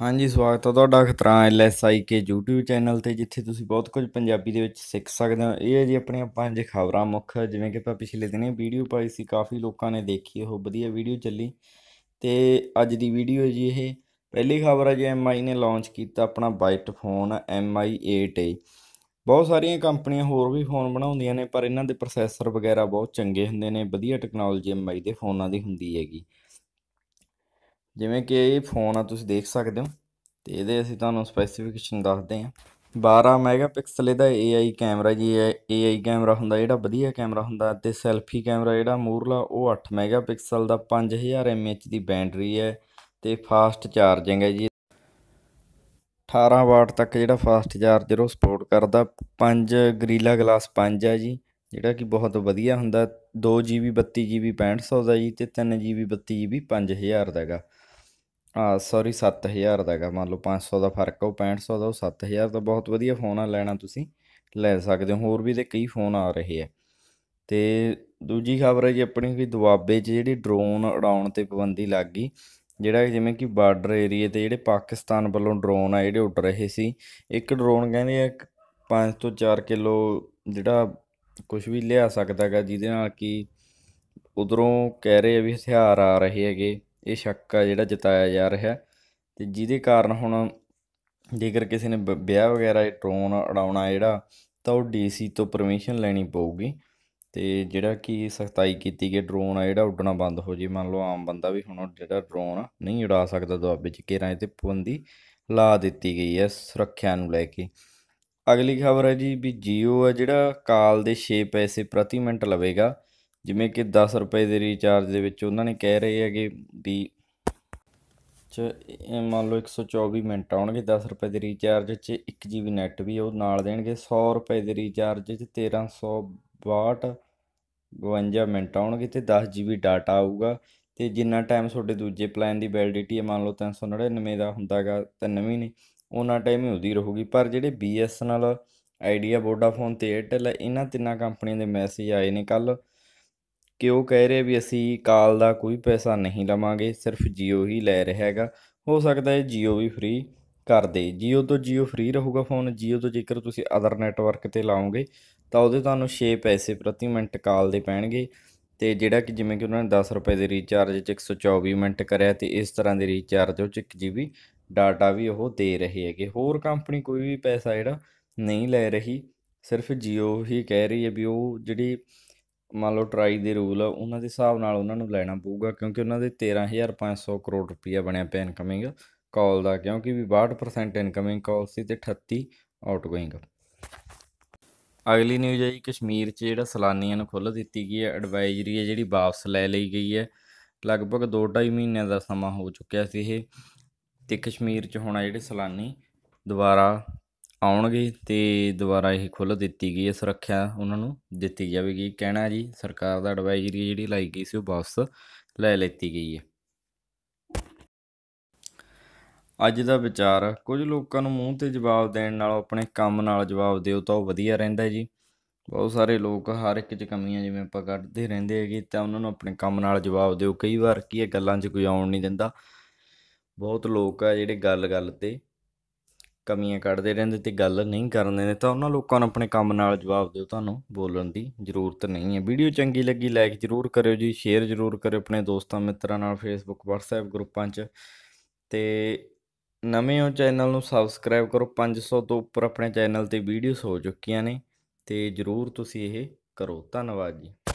ਹਾਂਜੀ ਸਵਾਗਤ ਹੈ ਤੁਹਾਡਾ ਖਤਰਾ ਐਲਐਸਆਈ ਕੇ YouTube ਚੈਨਲ ਤੇ ਜਿੱਥੇ ਤੁਸੀਂ ਬਹੁਤ ਕੁਝ ਪੰਜਾਬੀ ਦੇ ਵਿੱਚ ਸਿੱਖ ਸਕਦੇ ਹੋ ਇਹ ਹੈ ਜੀ ਆਪਣੀਆਂ ਪੰਜ ਖਬਰਾਂ ਮੁੱਖ ਜਿਵੇਂ ਕਿ ਆਪਾਂ ਪਿਛਲੇ ਦਿਨੇ ਵੀਡੀਓ ਪਾਈ ਸੀ ਕਾਫੀ ਲੋਕਾਂ ਨੇ ਦੇਖੀ ਉਹ ਵਧੀਆ ਵੀਡੀਓ ਚੱਲੀ ਤੇ ਅੱਜ ਦੀ ਵੀਡੀਓ ਜੀ ਇਹ ਪਹਿਲੀ ਖਬਰ ਹੈ ਜੀ MI ਨੇ ਲਾਂਚ ਕੀਤਾ ਆਪਣਾ ਵਾਈਟ ਫੋਨ MI 8A ਬਹੁਤ ਸਾਰੀਆਂ ਕੰਪਨੀਆਂ ਹੋਰ ਵੀ ਫੋਨ ਬਣਾਉਂਦੀਆਂ ਨੇ ਪਰ ਇਹਨਾਂ ਦੇ ਪ੍ਰੋਸੈਸਰ ਵਗੈਰਾ ਬਹੁਤ ਚੰਗੇ ਹੁੰਦੇ ਨੇ ਵਧੀਆ ਟੈਕਨੋਲੋਜੀ MI ਦੇ ਫੋਨਾਂ ਦੀ ਹੁੰਦੀ ਹੈਗੀ ਜਿਵੇਂ ਕਿ ਇਹ ਫੋਨ ਆ ਤੁਸੀਂ ਦੇਖ ਸਕਦੇ ਹੋ ਤੇ ਇਹਦੇ ਅਸੀਂ ਤੁਹਾਨੂੰ ਸਪੈਸੀਫਿਕੇਸ਼ਨ ਦੱਸਦੇ ਹਾਂ 12 ਮੈਗਾਪਿਕਸਲ ਇਹਦਾ AI ਕੈਮਰਾ ਜੀ ਹੈ AI ਕੈਮਰਾ ਹੁੰਦਾ ਜਿਹੜਾ ਵਧੀਆ ਕੈਮਰਾ ਹੁੰਦਾ ਤੇ ਸੈਲਫੀ ਕੈਮਰਾ ਜਿਹੜਾ ਮੂਰਲਾ ਉਹ 8 ਮੈਗਾਪਿਕਸਲ ਦਾ 5000 mAh ਦੀ ਬੈਟਰੀ ਹੈ ਤੇ ਫਾਸਟ ਚਾਰਜਿੰਗ ਹੈ ਜੀ 18 ਵਾਟ ਤੱਕ ਜਿਹੜਾ ਫਾਸਟ ਚਾਰਜਰ ਉਹ ਸਪੋਰਟ ਕਰਦਾ 5 ਗਰੀਲਾ ਗਲਾਸ 5 ਹੈ ਜੀ ਜਿਹੜਾ ਕਿ ਬਹੁਤ ਵਧੀਆ ਹੁੰਦਾ 2GB 32GB 6500 ਦਾ ਜੀ ਤੇ 3GB 32GB 5000 ਦਾ ਹੈਗਾ ਆ ਸੌਰੀ 7000 ਦਾਗਾ ਮੰਨ ਲਓ 500 ਦਾ ਫਰਕ ਆ ਉਹ 6500 ਦਾ ਉਹ 7000 ਦਾ ਬਹੁਤ ਵਧੀਆ ਫੋਨ ਆ ਲੈਣਾ ਤੁਸੀਂ ਲੈ ਸਕਦੇ ਹੋ ਹੋਰ ਵੀ ਤੇ ਕਈ ਫੋਨ ਆ ਰਹੇ ਆ ਤੇ ਦੂਜੀ ਖਬਰ ਹੈ ਜੀ ਆਪਣੀ ਵੀ ਦੁਆਬੇ 'ਚ ਜਿਹੜੀ ਡਰੋਨ ਉਡਾਉਣ ਤੇ ਪਾਬੰਦੀ ਲੱਗ ਗਈ ਜਿਹੜਾ ਜਿਵੇਂ ਕਿ ਬਾਰਡਰ ਏਰੀਆ ਤੇ ਜਿਹੜੇ ਪਾਕਿਸਤਾਨ ਵੱਲੋਂ ਡਰੋਨ ਆ ਜਿਹੜੇ ਉੱਡ ਰਹੇ ਸੀ ਇੱਕ ਡਰੋਨ ਕਹਿੰਦੇ ਆ 5 ਤੋਂ 4 ਕਿਲੋ ਜਿਹੜਾ ਕੁਝ ਵੀ ਲਿਆ ਸਕਦਾਗਾ ਜਿਹਦੇ ਨਾਲ ਕਿ ਉਧਰੋਂ ਕਹਿ ਰਹੇ ਆ ਵੀ ਹਥਿਆਰ ਆ ਰਹੇ ਹੈਗੇ ਇਹ ਸ਼ੱਕ ਆ ਜਿਹੜਾ ਜਤਾਇਆ ਜਾ ਰਿਹਾ ਤੇ ਜਿਹਦੇ ਕਾਰਨ ਹੁਣ ਜੇਕਰ ਕਿਸੇ ਨੇ ਵਿਆਹ ਵਗੈਰਾ ਡਰੋਨ ਉਡਾਉਣਾ ਜਿਹੜਾ ਤਾਂ ਉਹ ਡੀਸੀ ਤੋਂ ਪਰਮਿਸ਼ਨ ਲੈਣੀ ਪਊਗੀ ਤੇ ਜਿਹੜਾ ਕਿ ਸਖਤਾਈ ਕੀਤੀ ਗਈ ਡਰੋਨ ਆ ਜਿਹੜਾ ਉੱਡਣਾ ਬੰਦ ਹੋ ਜੇ ਮੰਨ ਲਓ ਆਮ ਬੰਦਾ ਵੀ ਹੁਣ ਜਿਹੜਾ ਡਰੋਨ ਨਹੀਂ ਉਡਾ ਸਕਦਾ ਦੁਆਬੇ ਚ ਕੇਰਾਂ ਤੇ ਪਾਬੰਦੀ ਲਾ ਦਿੱਤੀ ਗਈ ਹੈ ਸੁਰੱਖਿਆ ਨੂੰ ਲੈ ਕੇ ਅਗਲੀ ਖਬਰ ਹੈ ਜੀ ਵੀ ਜੀਓ ਆ ਜਿਹੜਾ ਕਾਲ ਦੇ 6 ਪੈਸੇ ਪ੍ਰਤੀ ਮਿੰਟ ਲਵੇਗਾ ਜਿਵੇਂ ਕਿ 10 ਰੁਪਏ ਦੇ ਰੀਚਾਰਜ ਦੇ ਵਿੱਚ ਉਹਨਾਂ ਨੇ ਕਹਿ ਰਹੇ ਹੈਗੇ ਵੀ ਚ ਮੰਨ ਲਓ 124 ਮਿੰਟ ਆਉਣਗੇ 10 ਰੁਪਏ ਦੇ ਰੀਚਾਰਜ 'ਚ 1 ਜੀਬੀ ਨੈਟ ਵੀ ਉਹ ਨਾਲ ਦੇਣਗੇ 100 ਰੁਪਏ ਦੇ ਰੀਚਾਰਜ 'ਚ 1362 52 ਮਿੰਟ ਆਉਣਗੇ ਤੇ 10 ਜੀਬੀ ਡਾਟਾ ਆਊਗਾ ਤੇ ਜਿੰਨਾ ਟਾਈਮ ਤੁਹਾਡੇ ਦੂਜੇ ਪਲਾਨ ਦੀ ਵੈਲਿਡਿਟੀ ਹੈ ਮੰਨ ਲਓ 399 ਦਾ ਹੁੰਦਾਗਾ 3 ਮਹੀਨੇ ਉਹਨਾਂ ਟਾਈਮ ਹੀ ਉਹਦੀ ਰਹੂਗੀ ਪਰ ਜਿਹੜੇ BSNL ਆਈਡੀਆ ਵੋਡਾਫੋਨ ਤੇ Airtel ਇਹਨਾਂ ਤਿੰਨਾਂ ਕੰਪਨੀਆਂ ਦੇ ਮੈਸੇਜ ਆਏ ਨੇ ਕੱਲ ਕਿ ਉਹ ਕਹਿ ਰਹੇ ਵੀ ਅਸੀਂ ਕਾਲ ਦਾ ਕੋਈ ਪੈਸਾ ਨਹੀਂ ਲਵਾਂਗੇ ਸਿਰਫ ਜੀਓ ਹੀ ਲੈ ਰਿਹਾ ਹੈਗਾ ਹੋ ਸਕਦਾ ਹੈ ਜੀਓ ਵੀ ਫ੍ਰੀ ਕਰ ਦੇ ਜੀਓ ਤੋਂ ਜੀਓ ਫ੍ਰੀ ਰਹੂਗਾ ਫੋਨ ਜੀਓ ਤੋਂ ਜੇਕਰ ਤੁਸੀਂ ਅਦਰ ਨੈਟਵਰਕ ਤੇ ਲਾਓਗੇ ਤਾਂ ਉਹਦੇ ਤੁਹਾਨੂੰ 6 ਪੈਸੇ ਪ੍ਰਤੀ ਮਿੰਟ ਕਾਲ ਦੇ ਪੈਣਗੇ ਤੇ ਜਿਹੜਾ ਕਿ ਜਿਵੇਂ ਕਿ ਉਹਨਾਂ ਨੇ 10 ਰੁਪਏ ਦੇ ਰੀਚਾਰਜ 'ਚ 124 ਮਿੰਟ ਕਰਿਆ ਤੇ ਇਸ ਤਰ੍ਹਾਂ ਦੇ ਰੀਚਾਰਜ ਉਹ 'ਚ 1 GB ਡਾਟਾ ਵੀ ਉਹ ਦੇ ਰਹੇ ਹੈਗੇ ਹੋਰ ਕੰਪਨੀ ਕੋਈ ਵੀ ਪੈਸਾ ਜਿਹੜਾ ਨਹੀਂ ਲੈ ਰਹੀ ਸਿਰਫ ਜੀਓ ਹੀ ਕਹਿ ਰਹੀ ਹੈ ਵੀ ਉਹ ਜਿਹੜੀ ਮੰਨ ਲਓ ਟਰਾਈ ਦੇ ਰੂਲ ਆ ਉਹਨਾਂ ਦੇ ਹਿਸਾਬ ਨਾਲ ਉਹਨਾਂ ਨੂੰ ਲੈਣਾ ਪਊਗਾ ਕਿਉਂਕਿ ਉਹਨਾਂ ਦੇ 13500 ਕਰੋੜ ਰੁਪਈਆ ਬਣਿਆ ਪਿਆ ਇਨਕਮਿੰਗ ਕਾਲ ਦਾ ਕਿਉਂਕਿ ਵੀ 62% ਇਨਕਮਿੰਗ ਕਾਲ ਸੀ ਤੇ 38 ਆਊਟਗoing ਅਗਲੀ ਨਿਊਜ਼ ਹੈ ਜੀ ਕਸ਼ਮੀਰ 'ਚ ਜਿਹੜਾ ਸਲਾਨੀਆਂ ਨੂੰ ਖੁੱਲ੍ਹ ਦਿੱਤੀ ਗਈ ਹੈ ਐਡਵਾਈਜ਼ਰੀ ਹੈ ਜਿਹੜੀ ਵਾਪਸ ਲੈ ਲਈ ਗਈ ਹੈ ਲਗਭਗ 2.5 ਮਹੀਨਿਆਂ ਦਾ ਸਮਾਂ ਹੋ ਚੁੱਕਿਆ ਸੀ ਇਹ ਤੇ ਕਸ਼ਮੀਰ 'ਚ ਹੁਣ ਜਿਹੜੇ ਸਲਾਨੀ ਦੁਬਾਰਾ ਆਉਣਗੇ ਤੇ ਦੁਬਾਰਾ ਇਹ ਖੁੱਲ ਦਿੱਤੀ ਗਈ ਹੈ ਸੁਰੱਖਿਆ ਉਹਨਾਂ ਨੂੰ ਦਿੱਤੀ ਜਾਵੇਗੀ ਕਹਿਣਾ ਜੀ ਸਰਕਾਰ ਦਾ ਐਡਵਾਈਜ਼ਰੀ ਜਿਹੜੀ ਲਾਈ ਗਈ ਸੀ ਉਹ ਵਾਪਸ ਲੈ ਲੈਤੀ ਗਈ ਹੈ ਅੱਜ ਦਾ ਵਿਚਾਰ ਕੁਝ ਲੋਕਾਂ ਨੂੰ ਮੂੰਹ ਤੇ ਜਵਾਬ ਦੇਣ ਨਾਲੋਂ ਆਪਣੇ ਕੰਮ ਨਾਲ ਜਵਾਬ ਦਿਓ ਤਾਂ ਉਹ ਵਧੀਆ ਰਹਿੰਦਾ ਜੀ ਬਹੁਤ ਸਾਰੇ ਲੋਕ ਹਰ ਇੱਕ 'ਚ ਕਮੀਆਂ ਜਿਵੇਂ ਆਪਾਂ ਕੱਢਦੇ ਰਹਿੰਦੇ ਹੈਗੇ ਤਾਂ ਉਹਨਾਂ ਨੂੰ ਆਪਣੇ ਕੰਮ ਨਾਲ ਜਵਾਬ ਦਿਓ ਕਈ ਵਾਰ ਕੀ ਹੈ ਗੱਲਾਂ 'ਚ ਕੋਈ ਆਉਣ ਨਹੀਂ ਦਿੰਦਾ ਬਹੁਤ ਲੋਕ ਆ ਜਿਹੜੇ ਗੱਲ-ਗੱਲ ਤੇ ਕਮੀਆਂ ਕੱਢਦੇ ਰਹਿੰਦੇ ਤੇ ਗੱਲ ਨਹੀਂ ਕਰਦੇ ਨੇ ਤਾਂ ਉਹਨਾਂ ਲੋਕਾਂ ਨੂੰ ਆਪਣੇ ਕੰਮ ਨਾਲ ਜਵਾਬ ਦਿਓ ਤੁਹਾਨੂੰ ਬੋਲਣ ਦੀ ਜ਼ਰੂਰਤ ਨਹੀਂ ਹੈ ਵੀਡੀਓ ਚੰਗੀ ਲੱਗੀ ਲਾਈਕ ਜ਼ਰੂਰ ਕਰਿਓ ਜੀ ਸ਼ੇਅਰ ਜ਼ਰੂਰ ਕਰਿਓ ਆਪਣੇ ਦੋਸਤਾਂ ਮਿੱਤਰਾਂ ਨਾਲ ਫੇਸਬੁੱਕ WhatsApp ਗਰੁੱਪਾਂ 'ਚ ਤੇ ਨਵੇਂ ਹੋ ਚੈਨਲ ਨੂੰ ਸਬਸਕ੍ਰਾਈਬ ਕਰੋ 500 ਤੋਂ ਉੱਪਰ ਆਪਣੇ ਚੈਨਲ ਤੇ ਵੀਡੀਓਜ਼ ਹੋ ਚੁੱਕੀਆਂ ਨੇ ਤੇ ਜ਼ਰੂਰ ਤੁਸੀਂ ਇਹ ਕਰੋ ਧੰਨਵਾਦ ਜੀ